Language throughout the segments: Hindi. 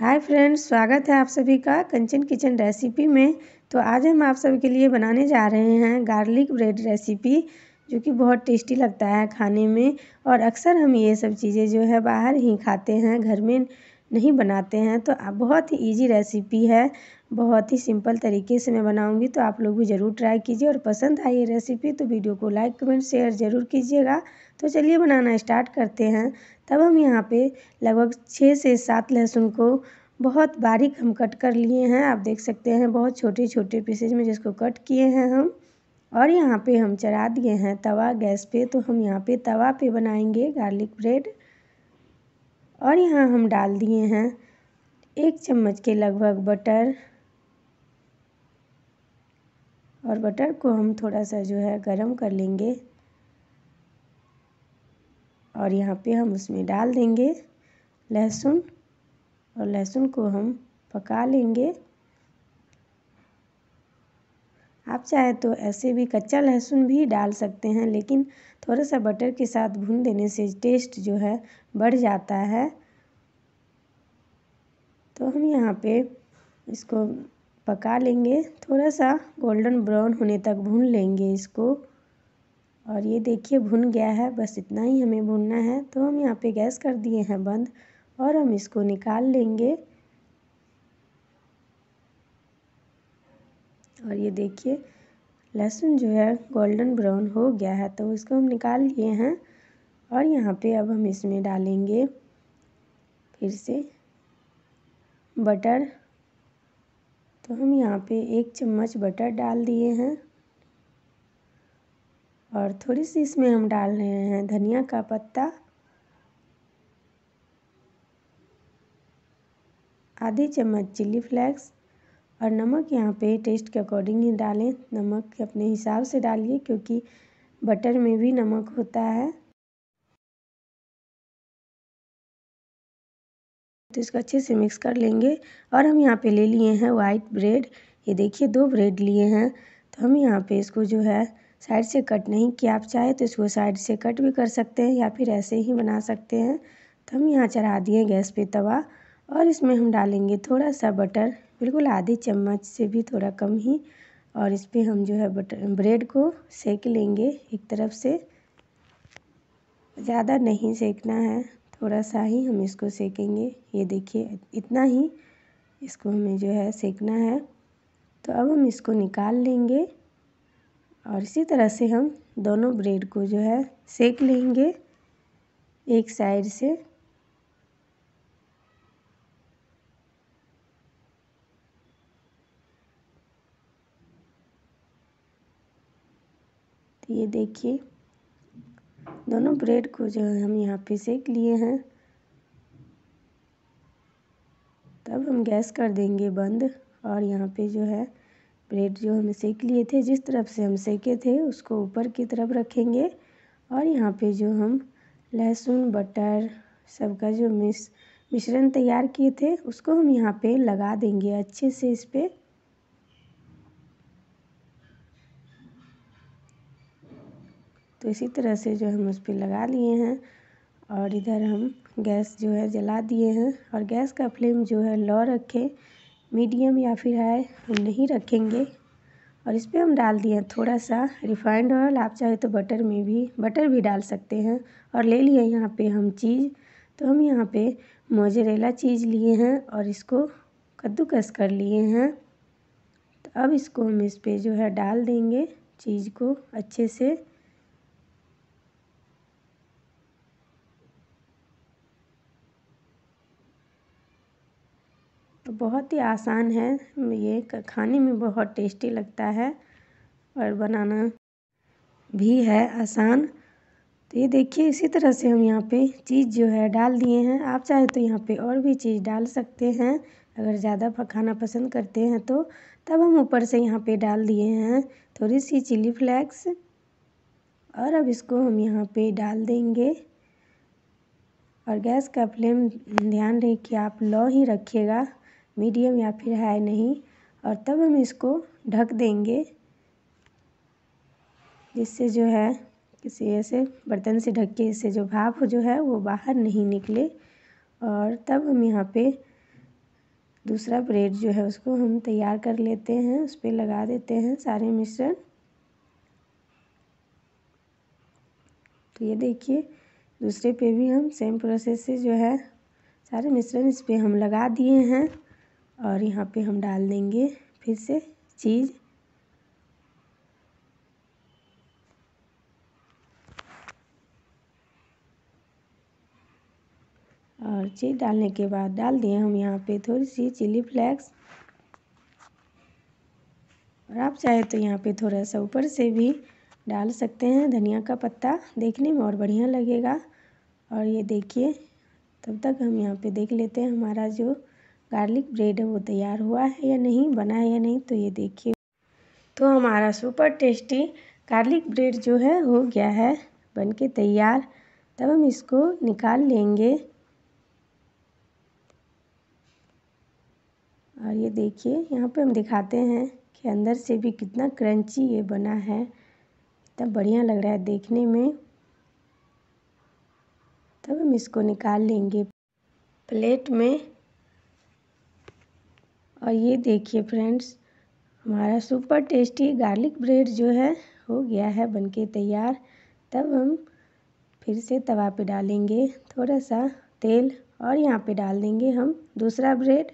हाय फ्रेंड्स स्वागत है आप सभी का कंचन किचन रेसिपी में तो आज हम आप सभी के लिए बनाने जा रहे हैं गार्लिक ब्रेड रेसिपी जो कि बहुत टेस्टी लगता है खाने में और अक्सर हम ये सब चीज़ें जो है बाहर ही खाते हैं घर में नहीं बनाते हैं तो आप बहुत ही ईजी रेसिपी है बहुत ही सिंपल तरीके से मैं बनाऊंगी तो आप लोग भी ज़रूर ट्राई कीजिए और पसंद आई रेसिपी तो वीडियो को लाइक कमेंट शेयर ज़रूर कीजिएगा तो चलिए बनाना स्टार्ट करते हैं तब हम यहाँ पे लगभग छः से सात लहसुन को बहुत बारीक हम कट कर लिए हैं आप देख सकते हैं बहुत छोटे छोटे पीसेज में जिसको कट किए हैं हम और यहाँ पर हम चढ़ा दिए हैं तवा गैस पर तो हम यहाँ पर तवा पर बनाएँगे गार्लिक ब्रेड और यहाँ हम डाल दिए हैं एक चम्मच के लगभग बटर और बटर को हम थोड़ा सा जो है गरम कर लेंगे और यहाँ पे हम उसमें डाल देंगे लहसुन और लहसुन को हम पका लेंगे आप चाहे तो ऐसे भी कच्चा लहसुन भी डाल सकते हैं लेकिन थोड़ा सा बटर के साथ भून देने से टेस्ट जो है बढ़ जाता है तो हम यहाँ पे इसको पका लेंगे थोड़ा सा गोल्डन ब्राउन होने तक भून लेंगे इसको और ये देखिए भुन गया है बस इतना ही हमें भूनना है तो हम यहाँ पे गैस कर दिए हैं बंद और हम इसको निकाल लेंगे और ये देखिए लहसुन जो है गोल्डन ब्राउन हो गया है तो इसको हम निकाल लिए हैं और यहाँ पे अब हम इसमें डालेंगे फिर से बटर तो हम यहाँ पे एक चम्मच बटर डाल दिए हैं और थोड़ी सी इसमें हम डाल रहे हैं धनिया का पत्ता आधी चम्मच चिल्ली फ्लेक्स और नमक यहाँ पे टेस्ट के अकॉर्डिंग ही डालें नमक अपने हिसाब से डालिए क्योंकि बटर में भी नमक होता है तो इसको अच्छे से मिक्स कर लेंगे और हम यहाँ पे ले लिए हैं वाइट ब्रेड ये देखिए दो ब्रेड लिए हैं तो हम यहाँ पे इसको जो है साइड से कट नहीं किया आप चाहे तो इसको साइड से कट भी कर सकते हैं या फिर ऐसे ही बना सकते हैं तो हम यहाँ चढ़ा दिए गैस पे तवा और इसमें हम डालेंगे थोड़ा सा बटर बिल्कुल आधे चम्मच से भी थोड़ा कम ही और इस पर हम जो है बटर ब्रेड को सेक लेंगे एक तरफ से ज़्यादा नहीं सेकना है थोड़ा सा ही हम इसको सेकेंगे ये देखिए इतना ही इसको हमें जो है सेकना है तो अब हम इसको निकाल लेंगे और इसी तरह से हम दोनों ब्रेड को जो है सेक लेंगे एक साइड से तो ये देखिए दोनों ब्रेड को जो है हम यहाँ पे सेक लिए हैं तब हम गैस कर देंगे बंद और यहाँ पे जो है ब्रेड जो हम सेक लिए थे जिस तरफ से हम सेके थे उसको ऊपर की तरफ रखेंगे और यहाँ पे जो हम लहसुन बटर सबका जो मिस मिश्रण तैयार किए थे उसको हम यहाँ पे लगा देंगे अच्छे से इस पर तो इसी तरह से जो हम उस पर लगा लिए हैं और इधर हम गैस जो है जला दिए हैं और गैस का फ्लेम जो है लो रखें मीडियम या फिर हाई हम नहीं रखेंगे और इस पर हम डाल दिए थोड़ा सा रिफाइंड ऑयल आप चाहे तो बटर में भी बटर भी डाल सकते हैं और ले लिए यहाँ पे हम चीज़ तो हम यहाँ पे मोजरेला चीज़ लिए हैं और इसको कद्दूकस कर लिए हैं तो अब इसको हम इस पर जो है डाल देंगे चीज़ को अच्छे से बहुत ही आसान है ये खाने में बहुत टेस्टी लगता है और बनाना भी है आसान तो ये देखिए इसी तरह से हम यहाँ पे चीज़ जो है डाल दिए हैं आप चाहे तो यहाँ पे और भी चीज़ डाल सकते हैं अगर ज़्यादा पकाना पसंद करते हैं तो तब हम ऊपर से यहाँ पे डाल दिए हैं थोड़ी सी चिली फ्लेक्स और अब इसको हम यहाँ पे डाल देंगे और गैस का फ्लेम ध्यान रहे कि आप लो ही रखिएगा मीडियम या फिर हाई नहीं और तब हम इसको ढक देंगे जिससे जो है किसी ऐसे बर्तन से ढक के इससे जो भाप जो है वो बाहर नहीं निकले और तब हम यहाँ पे दूसरा ब्रेड जो है उसको हम तैयार कर लेते हैं उस पर लगा देते हैं सारे मिश्रण तो ये देखिए दूसरे पे भी हम सेम प्रोसेस से जो है सारे मिश्रण इस पर हम लगा दिए हैं और यहाँ पे हम डाल देंगे फिर से चीज़ और चीज़ डालने के बाद डाल दिए हम यहाँ पे थोड़ी सी चिली फ्लेक्स और आप चाहे तो यहाँ पे थोड़ा सा ऊपर से भी डाल सकते हैं धनिया का पत्ता देखने में और बढ़िया लगेगा और ये देखिए तब तक हम यहाँ पे देख लेते हैं हमारा जो गार्लिक ब्रेड है वो तैयार हुआ है या नहीं बना है या नहीं तो ये देखिए तो हमारा सुपर टेस्टी गार्लिक ब्रेड जो है हो गया है बन के तैयार तब हम इसको निकाल लेंगे और ये देखिए यहाँ पे हम दिखाते हैं कि अंदर से भी कितना क्रंची ये बना है इतना बढ़िया लग रहा है देखने में तब हम इसको निकाल लेंगे प्लेट में और ये देखिए फ्रेंड्स हमारा सुपर टेस्टी गार्लिक ब्रेड जो है हो गया है बनके तैयार तब हम फिर से तवा पे डालेंगे थोड़ा सा तेल और यहाँ पे डाल देंगे हम दूसरा ब्रेड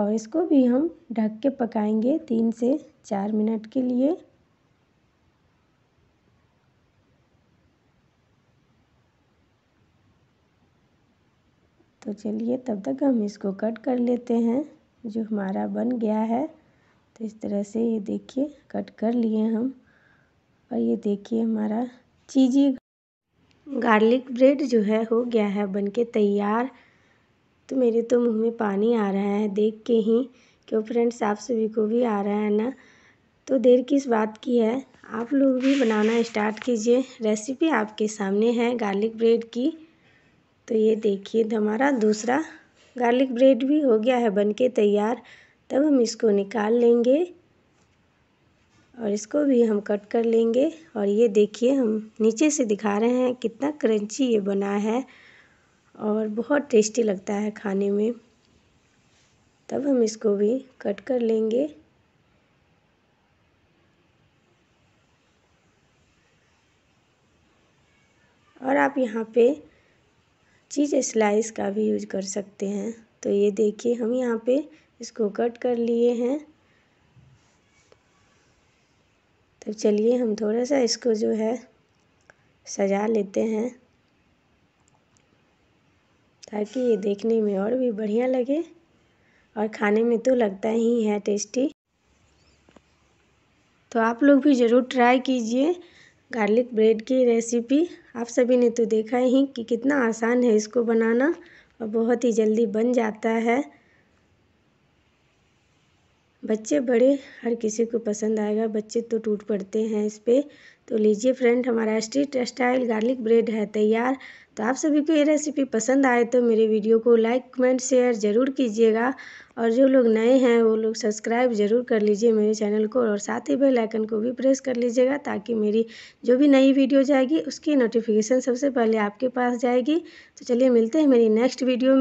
और इसको भी हम ढक के पकाएंगे तीन से चार मिनट के लिए तो चलिए तब तक हम इसको कट कर लेते हैं जो हमारा बन गया है तो इस तरह से ये देखिए कट कर लिए हम और ये देखिए हमारा चीज़ी गार्लिक ब्रेड जो है हो गया है बन के तैयार तो मेरे तो मुंह में पानी आ रहा है देख के ही क्यों फ्रेंड्स आप सभी को भी आ रहा है ना तो देर किस बात की है आप लोग भी बनाना स्टार्ट कीजिए रेसिपी आपके सामने है गार्लिक ब्रेड की तो ये देखिए हमारा दूसरा गार्लिक ब्रेड भी हो गया है बनके तैयार तब हम इसको निकाल लेंगे और इसको भी हम कट कर लेंगे और ये देखिए हम नीचे से दिखा रहे हैं कितना क्रंची ये बना है और बहुत टेस्टी लगता है खाने में तब हम इसको भी कट कर लेंगे और आप यहाँ पे चीज़ स्लाइस का भी यूज कर सकते हैं तो ये देखिए हम यहाँ पे इसको कट कर लिए हैं तो चलिए हम थोड़ा सा इसको जो है सजा लेते हैं ताकि ये देखने में और भी बढ़िया लगे और खाने में तो लगता ही है टेस्टी तो आप लोग भी ज़रूर ट्राई कीजिए गार्लिक ब्रेड की रेसिपी आप सभी ने तो देखा ही कि कितना आसान है इसको बनाना और बहुत ही जल्दी बन जाता है बच्चे बड़े हर किसी को पसंद आएगा बच्चे तो टूट पड़ते हैं इस पर तो लीजिए फ्रेंड हमारा स्ट्रीट स्टाइल गार्लिक ब्रेड है तैयार तो आप सभी को ये रेसिपी पसंद आए तो मेरे वीडियो को लाइक कमेंट शेयर ज़रूर कीजिएगा और जो लोग नए हैं वो लोग सब्सक्राइब ज़रूर कर लीजिए मेरे चैनल को और साथ ही बेल आइकन को भी प्रेस कर लीजिएगा ताकि मेरी जो भी नई वीडियो जाएगी उसकी नोटिफिकेशन सबसे पहले आपके पास जाएगी तो चलिए मिलते हैं मेरी नेक्स्ट वीडियो में